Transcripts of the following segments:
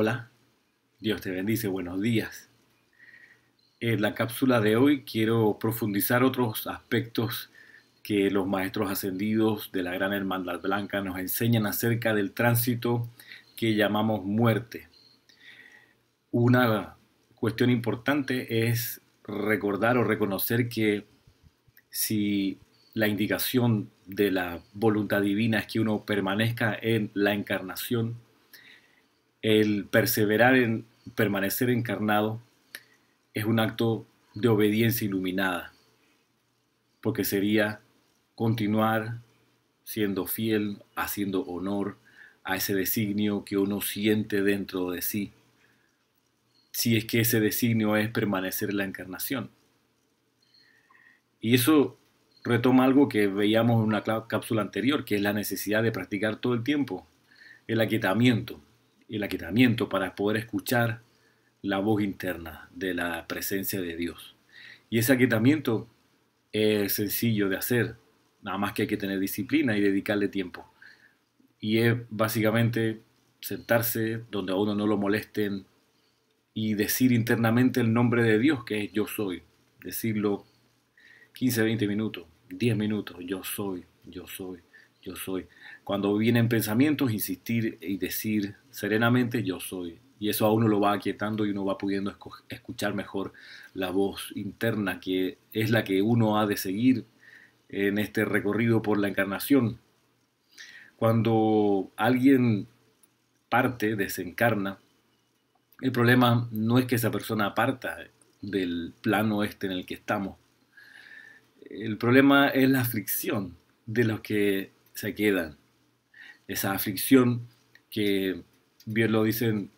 Hola, Dios te bendice, buenos días. En la cápsula de hoy quiero profundizar otros aspectos que los maestros ascendidos de la Gran Hermandad Blanca nos enseñan acerca del tránsito que llamamos muerte. Una cuestión importante es recordar o reconocer que si la indicación de la voluntad divina es que uno permanezca en la encarnación, el perseverar en permanecer encarnado es un acto de obediencia iluminada, porque sería continuar siendo fiel, haciendo honor a ese designio que uno siente dentro de sí, si es que ese designio es permanecer en la encarnación. Y eso retoma algo que veíamos en una cápsula anterior, que es la necesidad de practicar todo el tiempo, el aquietamiento el aquietamiento para poder escuchar la voz interna de la presencia de Dios. Y ese aquietamiento es sencillo de hacer, nada más que hay que tener disciplina y dedicarle tiempo. Y es básicamente sentarse donde a uno no lo molesten y decir internamente el nombre de Dios, que es yo soy. Decirlo 15, 20 minutos, 10 minutos, yo soy, yo soy, yo soy. Cuando vienen pensamientos, insistir y decir serenamente, yo soy. Y eso a uno lo va aquietando y uno va pudiendo escuchar mejor la voz interna, que es la que uno ha de seguir en este recorrido por la encarnación. Cuando alguien parte, desencarna, el problema no es que esa persona aparta del plano este en el que estamos. El problema es la fricción de los que se quedan. Esa aflicción que bien lo dicen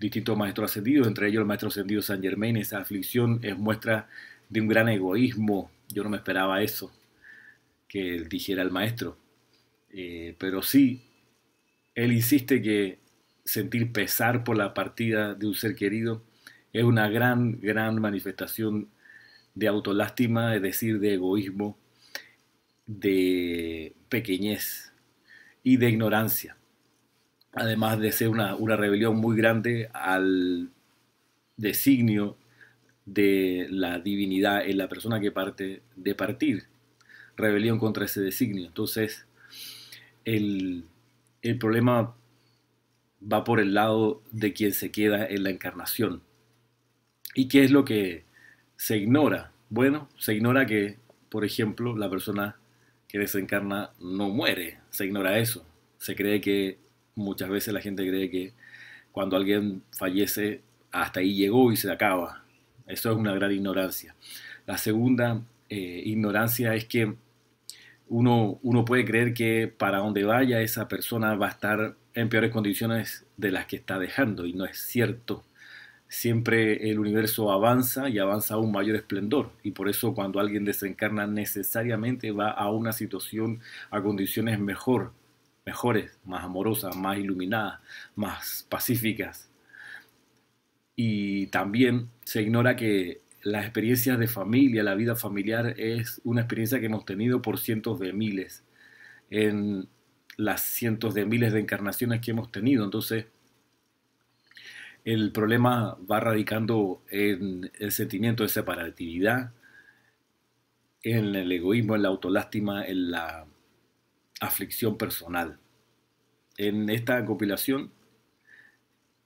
distintos maestros ascendidos, entre ellos el maestro ascendido San Germain, esa aflicción es muestra de un gran egoísmo. Yo no me esperaba eso, que dijera el maestro. Eh, pero sí, él insiste que sentir pesar por la partida de un ser querido es una gran, gran manifestación de autolástima, es decir, de egoísmo de pequeñez y de ignorancia, además de ser una, rebelión muy grande al designio de la divinidad en la persona que parte de partir, rebelión contra ese designio. Entonces, el, el problema va por el lado de quien se queda en la encarnación. ¿Y qué es lo que se ignora? Bueno, se ignora que, por ejemplo, la persona desencarna no muere, se ignora eso. Se cree que muchas veces la gente cree que cuando alguien fallece hasta ahí llegó y se acaba. Eso es una gran ignorancia. La segunda eh, ignorancia es que uno, uno puede creer que para donde vaya esa persona va a estar en peores condiciones de las que está dejando y no es cierto siempre el universo avanza y avanza a un mayor esplendor. Y por eso cuando alguien desencarna necesariamente va a una situación, a condiciones mejor, mejores, más amorosas, más iluminadas, más pacíficas. Y también se ignora que las experiencias de familia, la vida familiar es una experiencia que hemos tenido por cientos de miles, en las cientos de miles de encarnaciones que hemos tenido. Entonces, el problema va radicando en el sentimiento de separatividad, en el egoísmo, en la autolástima, en la aflicción personal. En esta compilación,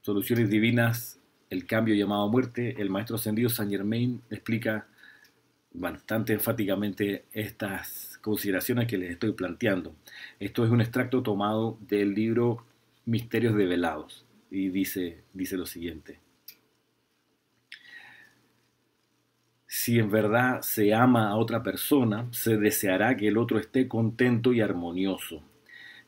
Soluciones Divinas, el cambio llamado muerte, el maestro ascendido Saint Germain explica bastante enfáticamente estas consideraciones que les estoy planteando. Esto es un extracto tomado del libro Misterios Develados y dice, dice lo siguiente. Si en verdad se ama a otra persona, se deseará que el otro esté contento y armonioso.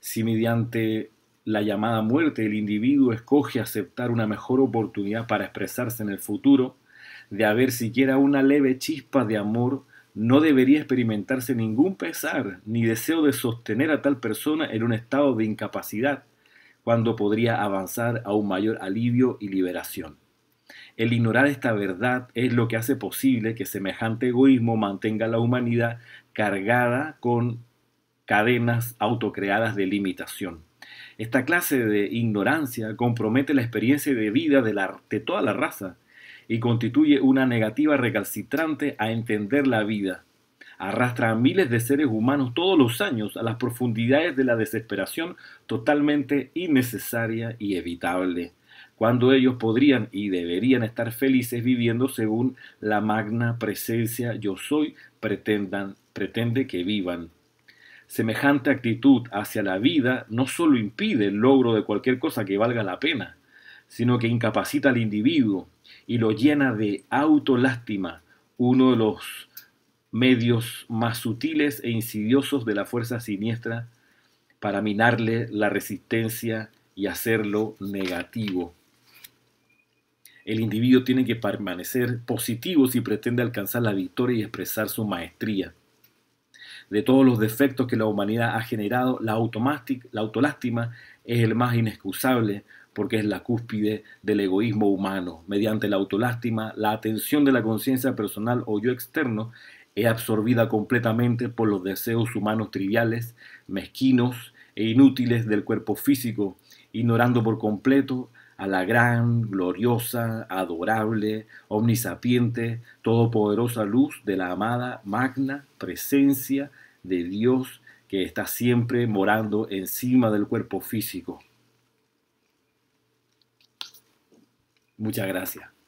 Si mediante la llamada muerte el individuo escoge aceptar una mejor oportunidad para expresarse en el futuro, de haber siquiera una leve chispa de amor, no debería experimentarse ningún pesar ni deseo de sostener a tal persona en un estado de incapacidad, cuando podría avanzar a un mayor alivio y liberación. El ignorar esta verdad es lo que hace posible que semejante egoísmo mantenga a la humanidad cargada con cadenas autocreadas de limitación. Esta clase de ignorancia compromete la experiencia de vida de, de toda la raza y constituye una negativa recalcitrante a entender la vida, arrastra a miles de seres humanos todos los años a las profundidades de la desesperación totalmente innecesaria y evitable, cuando ellos podrían y deberían estar felices viviendo según la magna presencia yo soy pretendan, pretende que vivan. Semejante actitud hacia la vida no solo impide el logro de cualquier cosa que valga la pena, sino que incapacita al individuo y lo llena de autolástima, uno de los medios más sutiles e insidiosos de la fuerza siniestra para minarle la resistencia y hacerlo negativo. El individuo tiene que permanecer positivo si pretende alcanzar la victoria y expresar su maestría. De todos los defectos que la humanidad ha generado, la, la autolástima es el más inexcusable porque es la cúspide del egoísmo humano. Mediante la autolástima, la atención de la conciencia personal o yo externo es absorbida completamente por los deseos humanos triviales, mezquinos e inútiles del cuerpo físico, ignorando por completo a la gran, gloriosa, adorable, omnisapiente, todopoderosa luz de la amada magna presencia de Dios que está siempre morando encima del cuerpo físico. Muchas gracias.